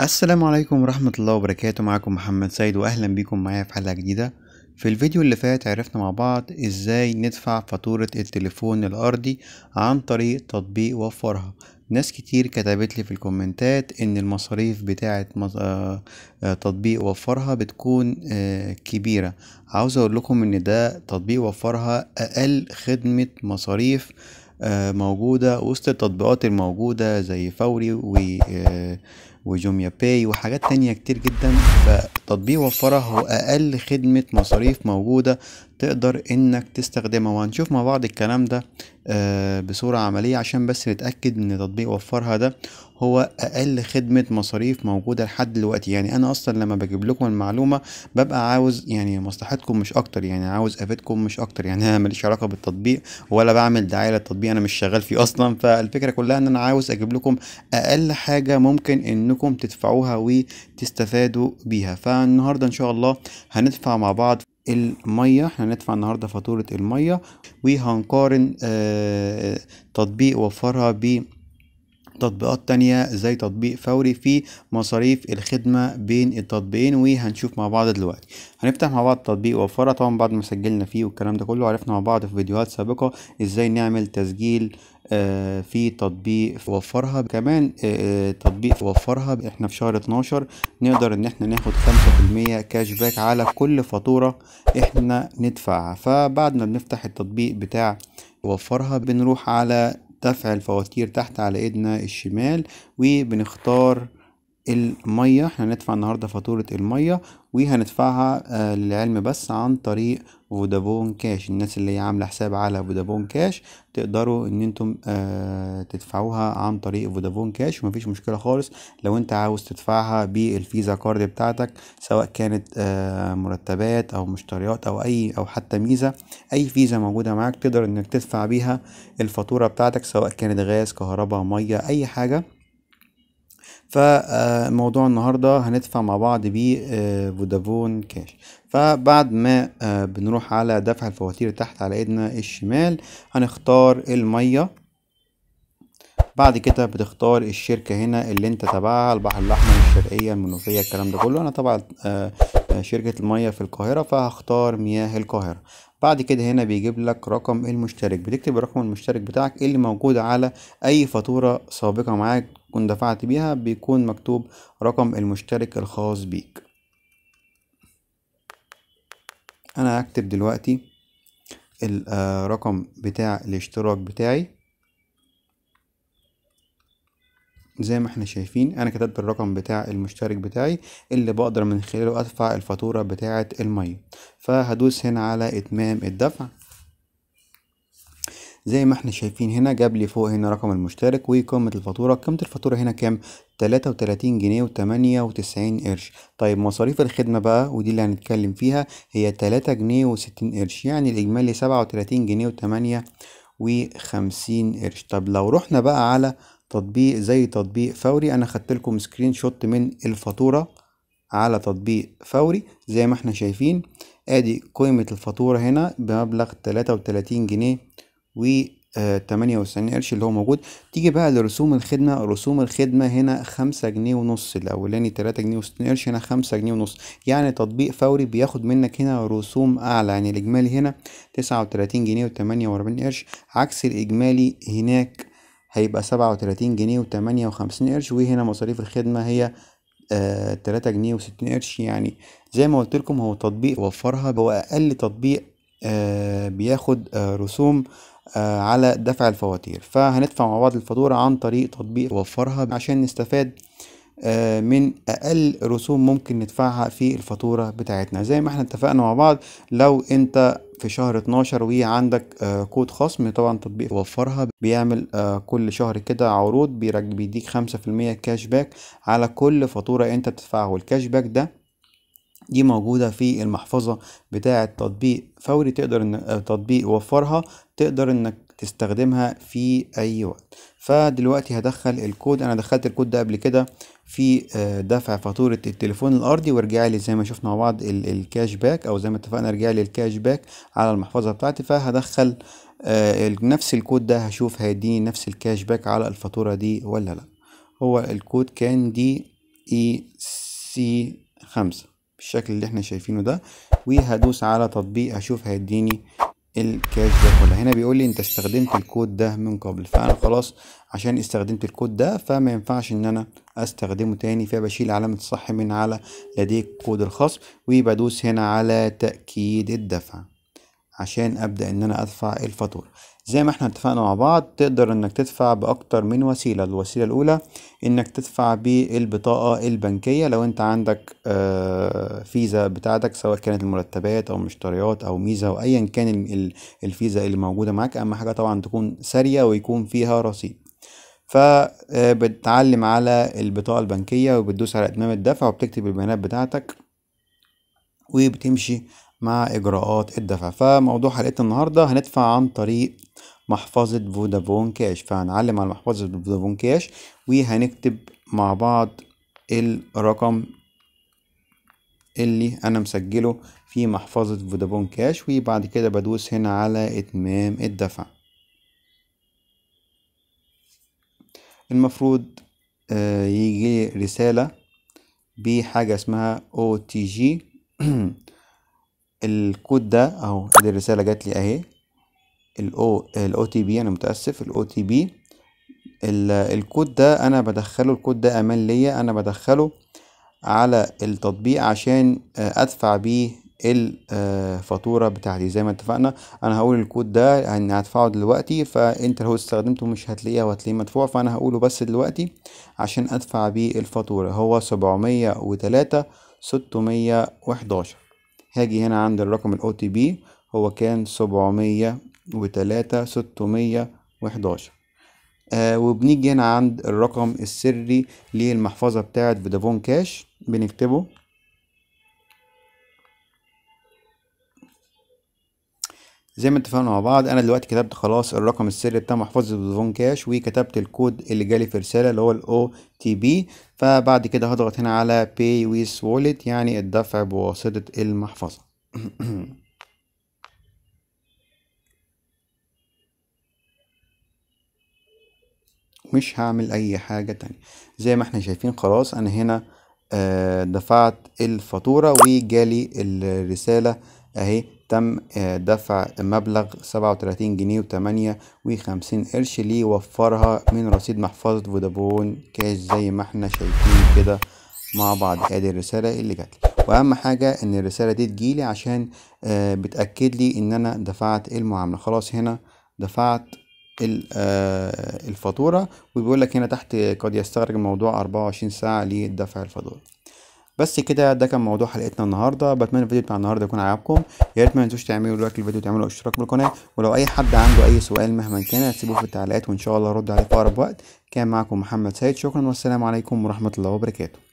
السلام عليكم ورحمة الله وبركاته معكم محمد سيد وأهلا بكم معايا في حلقة جديدة في الفيديو اللي فات عرفنا مع بعض ازاي ندفع فاتورة التليفون الأرضي عن طريق تطبيق وفرها ناس كتير كتبت لي في الكومنتات ان المصاريف بتاعه آه، آه، تطبيق وفرها بتكون آه، كبيره عاوز اقول لكم ان ده تطبيق وفرها اقل خدمه مصاريف موجوده وسط التطبيقات الموجوده زي فوري و وجوميا باي وحاجات تانية كتير جدا فتطبيق وفرة هو أقل خدمة مصاريف موجودة تقدر انك تستخدمها وهنشوف مع بعض الكلام ده آه، بصورة عملية عشان بس نتأكد ان تطبيق وفرها ده هو اقل خدمة مصاريف موجودة لحد دلوقتي يعني انا اصلا لما بجيب لكم المعلومة ببقى عاوز يعني مصلحتكم مش اكتر يعني عاوز افيدكم مش اكتر يعني انا ماليش علاقة بالتطبيق ولا بعمل دعاية للتطبيق انا مش شغال فيه اصلا فالفكرة كلها ان انا عاوز اجيب لكم اقل حاجة ممكن انكم تدفعوها وتستفادوا بيها فالنهاردة ان شاء الله هندفع مع بعض المية احنا هندفع النهاردة فاتورة المية وهنقارن آه، تطبيق وفرها ب تطبيقات تانية زي تطبيق فوري في مصاريف الخدمة بين التطبيقين وهنشوف مع بعض دلوقتي هنفتح مع بعض تطبيق وفرة طبعا بعد ما سجلنا فيه والكلام ده كله عرفنا مع بعض في فيديوهات سابقة ازاي نعمل تسجيل آه، في تطبيق وفرها كمان آه، آه، تطبيق وفرها احنا في شهر 12 نقدر ان احنا ناخد 5% كاش باك على كل فاتورة احنا ندفعها فبعد ما بنفتح التطبيق بتاع وفرها بنروح على دفع الفواتير تحت على ايدنا الشمال وبنختار المية احنا هندفع النهاردة فاتورة المية وهندفعها آه، للعلم بس عن طريق فودافون كاش الناس اللي هي عامله حساب على فودافون كاش تقدروا ان انتم آه تدفعوها عن طريق فودافون كاش ومفيش مشكله خالص لو انت عاوز تدفعها بالفيزا كارد بتاعتك سواء كانت آه مرتبات او مشتريات او اي او حتى ميزه اي فيزا موجوده معاك تقدر انك تدفع بيها الفاتوره بتاعتك سواء كانت غاز كهرباء ميه اي حاجه فموضوع النهاردة هندفع مع بعض بيه آه، فودافون كاش فبعد ما آه، بنروح على دفع الفواتير تحت على ايدنا الشمال هنختار المية بعد كده بتختار الشركة هنا اللي انت تبعها البحر الاحمر الشرقية المنوفية الكلام ده كله انا طبعا آه، شركة المية في القاهرة فهختار مياه القاهرة بعد كده هنا بيجيب لك رقم المشترك بتكتب الرقم المشترك بتاعك اللي موجود على اي فاتورة سابقة معاك تكون دفعت بيها بيكون مكتوب رقم المشترك الخاص بيك انا هكتب دلوقتي الرقم آه، بتاع الاشتراك بتاعي زي ما احنا شايفين انا كتبت الرقم بتاع المشترك بتاعي اللي بقدر من خلاله ادفع الفاتورة بتاعة المية فهدوس هنا على اتمام الدفع زي ما احنا شايفين هنا جاب لي فوق هنا رقم المشترك وقيمة الفاتورة قيمة الفاتورة هنا كام تلاتة وتلاتين جنيه وتمانية وتسعين قرش طيب مصاريف الخدمة بقى ودي اللي هنتكلم فيها هي تلاتة جنيه وستين قرش يعني الإجمالي سبعة وتلاتين جنيه وتمانية وخمسين قرش طب لو رحنا بقى على تطبيق زي تطبيق فوري أنا خدت لكم سكرين شوت من الفاتورة على تطبيق فوري زي ما احنا شايفين ادي قيمة الفاتورة هنا بمبلغ تلاتة وتلاتين جنيه و 98 قرش اللي هو موجود تيجي بقى لرسوم الخدمة رسوم الخدمة هنا خمسة جنيه ونص الأولاني تلاتة جنيه وستين قرش هنا خمسة جنيه ونص يعني تطبيق فوري بياخد منك هنا رسوم أعلى يعني الإجمالي هنا تسعة وتلاتين جنيه وتمانية وأربعين قرش عكس الإجمالي هناك هيبقى سبعة وتلاتين جنيه وتمانية وخمسين قرش وهنا مصاريف الخدمة هي آه، تلاتة جنيه وستين قرش يعني زي ما قلت لكم هو تطبيق وفرها هو أقل تطبيق آه بياخد آه رسوم آه، على دفع الفواتير فهندفع مع بعض الفاتورة عن طريق تطبيق وفرها عشان نستفاد آه، من اقل رسوم ممكن ندفعها في الفاتوره بتاعتنا زي ما احنا اتفقنا مع بعض لو انت في شهر 12 وعندك آه، كود خصم طبعا تطبيق وفرها بيعمل كل شهر كده عروض بيديك 5% كاش باك على كل فاتوره انت بتدفعها والكاش باك ده دي موجودة في المحفظة بتاعة تطبيق فوري تقدر ان آه، تطبيق وفرها تقدر انك تستخدمها في اي وقت فدلوقتي هدخل الكود انا دخلت الكود ده قبل كده في آه، دفع فاتورة التليفون الارضي وارجع لي زي ما شفنا مع بعض الكاش باك او زي ما اتفقنا ارجع لي الكاش باك على المحفظة بتاعتي فهدخل آه، نفس الكود ده هشوف هيديني نفس الكاش باك على الفاتورة دي ولا لا هو الكود كان دي اي سي خمسة بالشكل اللي احنا شايفينه ده وهدوس على تطبيق هشوف هيديني الكاش ده كله هنا بيقول لي انت استخدمت الكود ده من قبل فانا خلاص عشان استخدمت الكود ده فما ينفعش ان انا استخدمه تاني فبشيل علامة صح من على لديك كود الخصم وبدوس هنا على تأكيد الدفع عشان ابدا ان انا ادفع الفاتوره زي ما احنا اتفقنا مع بعض تقدر انك تدفع باكتر من وسيله الوسيله الاولى انك تدفع بالبطاقه البنكيه لو انت عندك آه، فيزا بتاعتك سواء كانت المرتبات او مشتريات او ميزه او ايا كان الفيزا اللي موجوده معاك اهم حاجه طبعا تكون ساريه ويكون فيها رصيد فبتعلم آه، على البطاقة البنكية وبتدوس على إتمام الدفع وبتكتب البيانات بتاعتك وبتمشي مع إجراءات الدفع فموضوع حلقة النهاردة هندفع عن طريق محفظة فودافون كاش فهنعلم على محفظة فودافون كاش وهنكتب مع بعض الرقم اللي أنا مسجله في محفظة فودافون كاش وبعد كده بدوس هنا على إتمام الدفع المفروض آه، يجي رسالة بحاجة اسمها او تي جي الكود ده اهو ادي الرساله جات لي اهي الاو الاو تي بي انا متاسف الاو تي بي الكود ده انا بدخله الكود ده امان ليا انا بدخله على التطبيق عشان آه، ادفع بيه الفاتوره آه، بتاعتي زي ما اتفقنا انا هقول الكود ده ان هدفعه دلوقتي فانت لو استخدمته مش هتلاقيه وهتلاقيه مدفوع فانا هقوله بس دلوقتي عشان ادفع بيه الفاتوره هو سبعمية وتلاتة ستمية وحداشر هاجي هنا عند الرقم الاو تي بي هو كان سبعمية وتلاتة ستمية وحداشر آه وبنيجي هنا عند الرقم السري للمحفظة بتاعت فودافون كاش بنكتبه زي ما اتفقنا مع بعض انا دلوقتي كتبت خلاص الرقم السري بتاع محفظه فودافون كاش وكتبت الكود اللي جالي في رساله اللي هو الاو تي بي فبعد كده هضغط هنا على باي ويز وولت يعني الدفع بواسطه المحفظه مش هعمل اي حاجه تانية زي ما احنا شايفين خلاص انا هنا آه، دفعت الفاتوره وجالي الرساله اهي تم آه، دفع مبلغ سبعة وتلاتين جنيه وتمانية وخمسين قرش ليه وفرها من رصيد محفظة فودابون كاش زي ما احنا شايفين كده مع بعض ادي الرسالة اللي جاتلي واهم حاجة ان الرسالة دي تجيلي عشان آه، بتأكد لي ان انا دفعت المعاملة خلاص هنا دفعت آه، الفاتورة وبيقول لك هنا تحت قد يستغرق الموضوع 24 ساعة لدفع الفاتورة بس كده ده كان موضوع حلقتنا النهارده بتمنى الفيديو بتاع النهارده يكون عجبكم يا ريت ما تنسوش تعملوا لايك للفيديو وتعملوا اشتراك بالقناه ولو اي حد عنده اي سؤال مهما كان هتسيبوه في التعليقات وان شاء الله ارد عليه في اقرب وقت كان معكم محمد سيد شكرا والسلام عليكم ورحمه الله وبركاته